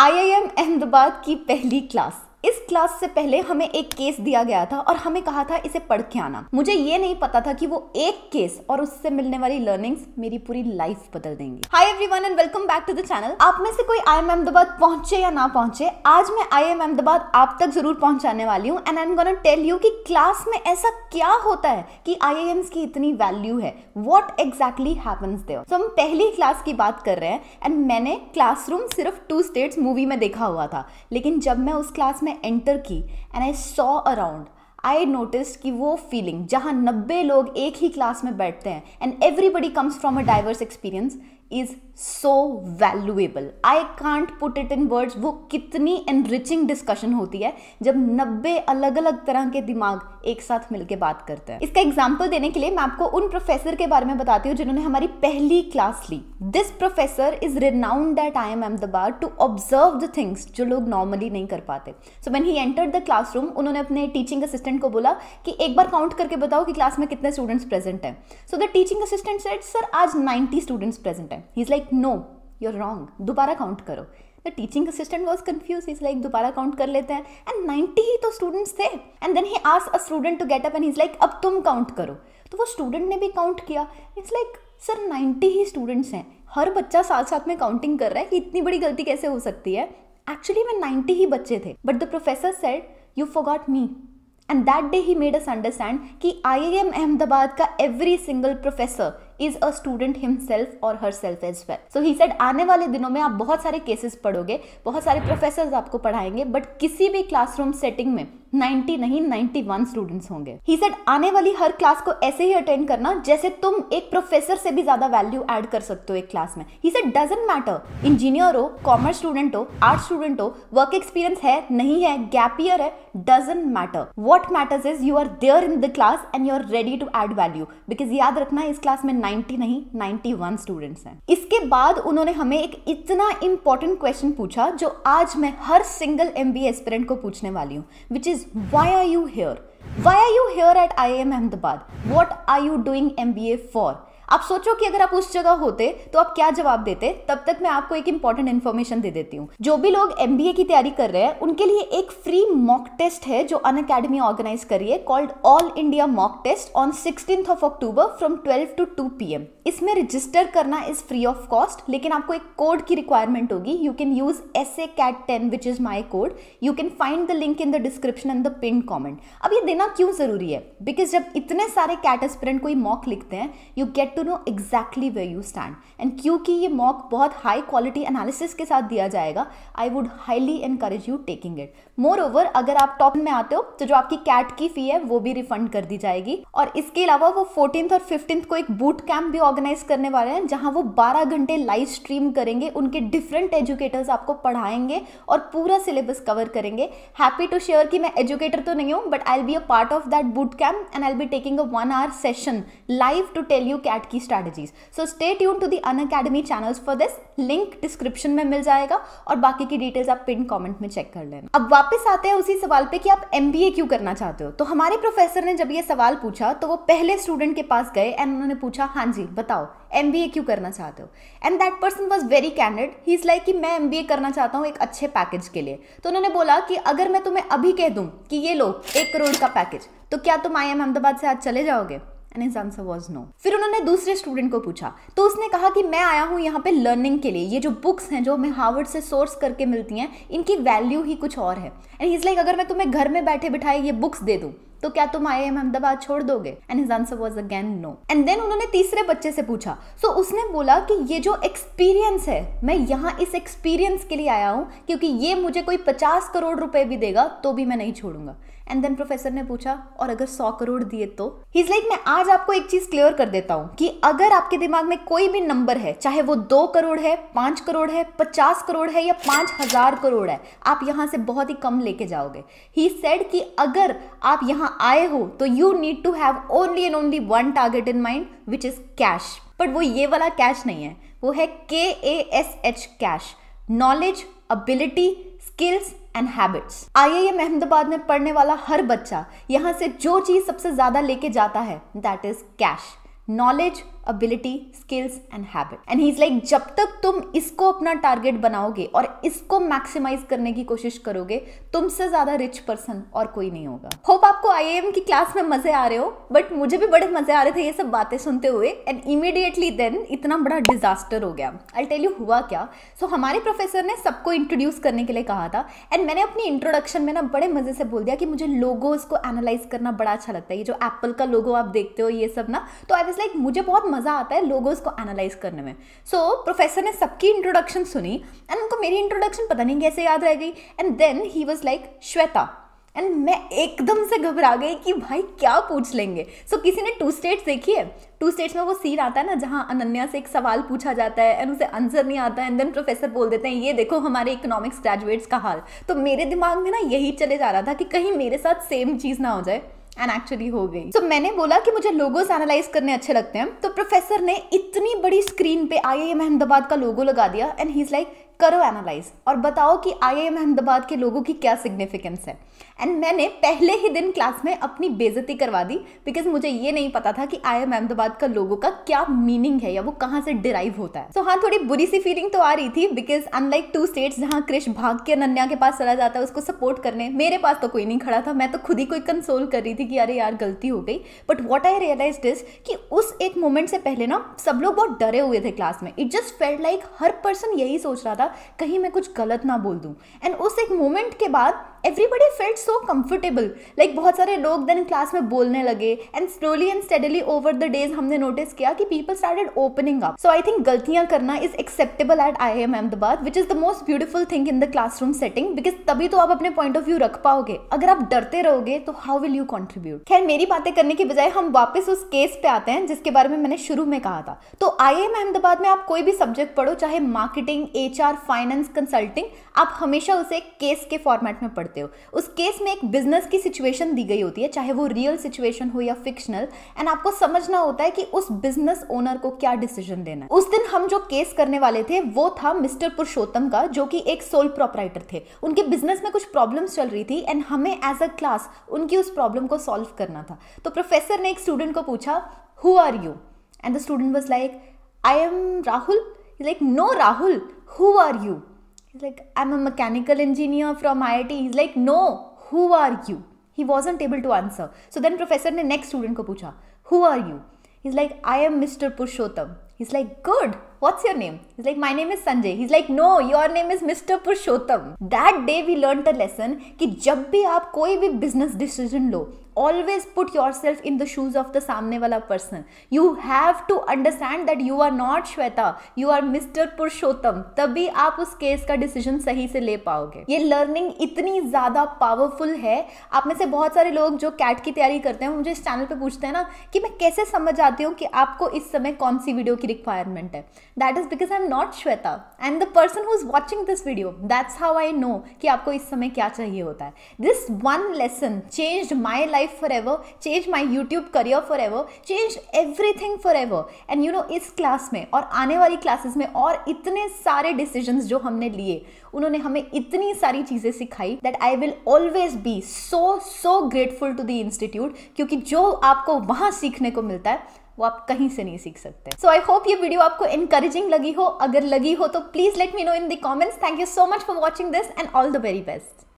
IIM Ahmedabad की पहली class इस क्लास से पहले हमें एक केस दिया गया था और हमें कहा था इसे पढ़ के आना मुझे ये नहीं पता था कि वो एक केस और उससे मिलने वाली लर्निंग्स मेरी पूरी लाइफ बदल देंगी hi everyone and welcome back to the channel आप में से कोई आई एम अहमदाबाद पहुंचे या ना पहुंचे आज मैं आई एम अहमदाबाद आप तक जरूर पहुंचाने वाली हूँ and I am gonna tell you की क्लास में ऐसा क्या होता है कि आई की इतनी वैल्यू है वॉट एग्जैक्टली हैपन्स सो हम पहली क्लास की बात कर रहे हैं एंड मैंने क्लासरूम सिर्फ टू स्टेट्स मूवी में देखा हुआ था लेकिन जब मैं उस क्लास में मैं एंटर की and I saw around I notice कि वो फीलिंग जहाँ नब्बे लोग एक ही क्लास में बैठते हैं and everybody comes from a diverse experience is so valuable I can't put it in words वो कितनी एनरिचिंग डिस्कशन होती है जब नब्बे अलग अलग तरह के दिमाग एक साथ मिलकर बात करते हैं इसका एग्जाम्पल देने के लिए मैं आपको उन प्रोफेसर के बारे में बताती हूँ जिन्होंने हमारी पहली क्लास ली this professor is renowned at I M Ahmedabad to observe the things जो लोग नॉर्मली नहीं कर पाते so man he enter the class room उन्होंने अपने टीचिंग असिस्टेंट को बोला कि एक बार काउंट करके बताओ कि क्लास में कितने स्टूडेंट्स प्रेजेंट हैं so the teaching assistant said sir आज 90 स्टूडेंट्स प्रेजेंट हैं he is like like no you are wrong दोबारा काउंट करो the teaching assistant was confused is like दोबारा काउंट कर लेते हैं एंड नाइन्टी ही तो स्टूडेंट्स थे and then he ask a student to get up and is like अब तुम काउंट करो तो वो स्टूडेंट ने भी काउंट किया इट्स लाइक सर नाइन्टी ही स्टूडेंट्स हैं हर बच्चा साथ साथ में काउंटिंग कर रहा है कि इतनी बड़ी गलती कैसे हो सकती है एक्चुअली मैं नाइन्टी ही बच्चे थे but the professor said you forgot me and that day he made us understand कि आई आई एम अहमदाबाद का every single professor is a student himself और herself as well so he said आने वाले दिनों में आप बहुत सारे केसेस पढ़ोगे बहुत सारे प्रोफेसर आपको पढ़ाएंगे बट किसी भी क्लासरूम सेटिंग में 90 नहीं 91 स्टूडेंट्स होंगे ही सेड आने वाली हर क्लास को ऐसे ही अटेंड करना जैसे तुम एक प्रोफेसर से भी ज्यादा वैल्यू ऐड कर सकते हो एक क्लास में he said doesn't matter engineer हो कॉमर्स स्टूडेंट हो आर्ट स्टूडेंट हो वर्क एक्सपीरियंस है नहीं है गैप ईयर है doesn't matter what matters is you are there in the class and you are ready to add value because याद रखना इस क्लास में 90 नहीं 91 स्टूडेंट्स हैं इसके बाद उन्होंने हमें एक इतना इंपॉर्टेंट क्वेश्चन पूछा जो आज मैं हर सिंगल एम बी को पूछने वाली हूँ which is why are you here why are you here at I M Ahmedabad what are you doing M B A for आप सोचो कि अगर आप उस जगह होते तो आप क्या जवाब देते तब तक मैं आपको एक इंपॉर्टेंट इन्फॉर्मेशन दे देती हूँ जो भी लोग एम की तैयारी कर रहे हैं उनके लिए एक फ्री मॉक टेस्ट है जो अन अकेडमी ऑर्गेनाइज करी है called all India mock test on sixteen of October from twelve to two P इसमें रजिस्टर करना इज फ्री ऑफ कॉस्ट लेकिन आपको एक कोड की रिक्वायरमेंट होगी you can use S A CAT ten which is my code you can find the link in the description and the pin comment अब ये देना क्यों जरूरी है बिकॉज जब इतने सारे कैट एस्पिरेंट कोई मॉक लिखते हैं you get to know exactly way you stand and क्योंकि ये मॉक बहुत हाई क्वालिटी एनालिसिस के साथ दिया जाएगा I would highly encourage you taking it more over अगर आप टॉप में आते हो तो जो आपकी कैट की फी है वो भी रिफंड कर दी जाएगी और इसके अलावा वो फोर्टीन और फिफ्टींथ को एक बूट कैंप भी ऑर्गेनाइज करने वाले हैं जहां वो बारह घंटे लाइव स्ट्रीम करेंगे उनके डिफरेंट एजुकेटर्स आपको पढ़ाएंगे और पूरा सिलेबस कवर करेंगे हैप्पी टू शेयर कि मैं एजुकेटर तो नहीं हूँ but I'll be a part of that boot camp and I'll be taking a one hour session live to tell you CAT की strategies so stay tune to the Unacademy channels for this link description में मिल जाएगा और बाकी की details आप pin comment में check कर लेना अब वापस आते हैं उसी सवाल पे कि आप एम क्यों करना चाहते हो तो हमारे प्रोफेसर ने जब ये सवाल पूछा तो वो पहले स्टूडेंट के पास गए एंड उन्होंने पूछा हाँ जी बताओ एम क्यों करना चाहते हो and that person was very candid he is like कि मैं एम करना चाहता हूँ एक अच्छे पैकेज के लिए तो उन्होंने बोला कि अगर मैं तुम्हें अभी कह दूँ कि ये लो एक करोड़ का पैकेज तो क्या तुम आई एम अहमदाबाद से आज चले जाओगे and his answer was no फिर उन्होंने दूसरे स्टूडेंट को पूछा तो उसने कहा कि मैं आया हूँ यहाँ पे लर्निंग के लिए ये जो बुक्स हैं जो हमें हार्वर्ड से सोर्स करके मिलती हैं इनकी वैल्यू ही कुछ और है एंड इज लाइक अगर मैं तुम्हें घर में बैठे बिठाए ये बुक्स दे दूँ तो क्या तुम आई एम अहमदाबाद छोड़ दोगे and his answer was again no and then उन्होंने तीसरे बच्चे से पूछा सो so उसने बोला कि ये जो एक्सपीरियंस है मैं यहाँ इस एक्सपीरियंस के लिए आया हूँ क्योंकि ये मुझे कोई पचास करोड़ रुपए भी देगा तो भी मैं नहीं छोड़ूंगा एंड देन प्रोफेसर ने पूछा और अगर सौ करोड़ दिए तो इज लाइक मैं आज आपको एक चीज क्लियर कर देता हूँ कि अगर आपके दिमाग में कोई भी नंबर है चाहे वो दो करोड़ है पांच करोड़ है पचास करोड़ है या पांच हजार करोड़ है आप यहाँ से बहुत ही कम लेके जाओगे ही सेड कि अगर आप यहाँ आए हो तो you need to have only and only one target in mind which is cash but वो ये वाला कैश नहीं है वो है K A S H cash knowledge ability skills and habits IIM Ahmedabad में पढ़ने वाला हर बच्चा यहाँ से जो चीज सबसे ज्यादा लेके जाता है that is cash knowledge ability skills and habit and he is like जब तक तुम इसको अपना टारगेट बनाओगे और इसको मैक्सिमाइज करने की कोशिश करोगे तुमसे ज्यादा रिच पर्सन और कोई नहीं होगा होप आपको आई की क्लास में मजे आ रहे हो बट मुझे भी बड़े मजे आ रहे थे ये सब बातें सुनते हुए एंड इमीडिएटली देन इतना बड़ा डिजास्टर हो गया आई टेल यू हुआ क्या सो so, हमारे प्रोफेसर ने सबको इंट्रोड्यूस करने के लिए कहा था एंड मैंने अपनी इंट्रोडक्शन में ना बड़े मजे से बोल दिया कि मुझे लोगोज को एनालाइज करना बड़ा अच्छा लगता है ये जो एप्पल का लोगो आप देखते हो ये सब ना तो आई वॉज लाइक मुझे बहुत मज़ा आता है लोगोस को एनालाइज करने में सो so, प्रोफेसर ने सबकी इंट्रोडक्शन सुनी एंड उनको मेरी इंट्रोडक्शन पता नहीं कैसे याद रह गई and then he was like Shweta and मैं एकदम से घबरा गई कि भाई क्या पूछ लेंगे सो so, किसी ने टू स्टेट्स देखी है टू स्टेट्स में वो सीन आता है ना जहाँ अनन्या से एक सवाल पूछा जाता है एंड उसे आंसर नहीं आता एंड देन प्रोफेसर बोल देते हैं ये देखो हमारे इकोनॉमिक्स ग्रेजुएट्स का हाल तो मेरे दिमाग में ना यही चले जा रहा था कि कहीं मेरे साथ सेम चीज़ ना हो जाए एंड एक्चुअली हो गई सो so, मैंने बोला कि मुझे लोगोस एनालाइज करने अच्छे लगते हैं तो प्रोफेसर ने इतनी बड़ी स्क्रीन पे आई आई एम अहमदाबाद का लोगो लगा दिया एंड ही इज लाइक करो एनालाइज और बताओ कि आई आई अहमदाबाद के लोगों की क्या सिग्निफिकेंस है एंड मैंने पहले ही दिन क्लास में अपनी बेजती करवा दी बिकॉज मुझे ये नहीं पता था कि आई आई अहमदाबाद का लोगों का क्या मीनिंग है या वो कहाँ से डिराइव होता है सो so, हाँ थोड़ी बुरी सी फीलिंग तो आ रही थी बिकॉज अनलाइक टू स्टेट्स जहाँ क्रिश भाग के अनन्या के पास चला जाता है उसको सपोर्ट करने मेरे पास तो कोई नहीं खड़ा था मैं तो खुद ही कोई कंसोल कर रही थी कि अरे यार गलती हो गई but what I realize is कि उस एक मोमेंट से पहले ना सब लोग बहुत डरे हुए थे क्लास में इट जस्ट फेल्ड लाइक हर पर्सन यही सोच रहा था कहीं मैं कुछ गलत ना बोल दूँ एंड उस एक मोमेंट के बाद everybody felt so comfortable like बहुत सारे लोग देन क्लास में बोलने लगे and slowly and steadily over the days हमने नोटिस किया कि people started opening up so I think गलतियां करना is acceptable at I M Ahmedabad which is the most beautiful thing in the classroom setting because तभी तो आप अपने point of view रख पाओगे अगर आप डरते रहोगे तो हाउ विल यू कॉन्ट्रीब्यूट खैर मेरी बातें करने के बजाय हम वापस उस केस पे आते हैं जिसके बारे में मैंने शुरू में कहा था तो आई एम अहमदाबाद में आप कोई भी सब्जेक्ट पढ़ो चाहे marketing H R finance consulting आप हमेशा उसे केस के फॉर्मेट में पढ़ो पढ़ते हो उस केस में एक बिजनेस की सिचुएशन दी गई होती है चाहे वो रियल सिचुएशन हो या फिक्शनल एंड आपको समझना होता है कि उस बिजनेस ओनर को क्या डिसीजन देना है उस दिन हम जो केस करने वाले थे वो था मिस्टर पुरुषोत्तम का जो कि एक सोल प्रोपराइटर थे उनके बिजनेस में कुछ प्रॉब्लम चल रही थी एंड हमें एज अ क्लास उनकी उस प्रॉब्लम को सॉल्व करना था तो प्रोफेसर ने एक स्टूडेंट को पूछा who are you and the student was like I am Rahul like no Rahul who are you like i'm a mechanical engineer from iit he's like no who are you he wasn't able to answer so then professor ne next student ko pucha who are you he's like i am mr purushottam he's like good what's your name he's like my name is sanjay he's like no your name is mr purushottam that day we learned the lesson कि जब भी आप कोई भी business decision लो always put yourself in the shoes of the सामने वाला person you have to understand that you are not Shweta you are mister Purushottam तभी आप उस केस का डिसीजन सही से ले पाओगे ये लर्निंग इतनी ज़्यादा पावरफुल है आप में से बहुत सारे लोग जो कैट की तैयारी करते हैं मुझे इस चैनल पर पूछते हैं ना कि मैं कैसे समझ आती हूँ कि आपको इस समय कौन सी वीडियो की रिक्वायरमेंट है that is because I am not Shweta and the person who is watching this video that's how I know कि आपको इस समय क्या चाहिए होता है this one lesson change my life life forever, change my YouTube career forever, change everything forever. And you know इस class में और आने वाली क्लासेस में और इतने सारे डिसीजंस जो हमने लिए उन्होंने हमें इतनी सारी चीज़ें सिखाई that I will always be so so grateful to the institute क्योंकि जो आपको वहाँ सीखने को मिलता है वो आप कहीं से नहीं सीख सकते सो आई होप ये वीडियो आपको इनकरेजिंग लगी हो अगर लगी हो तो please let me know in the comments thank you so much for watching this and all the very best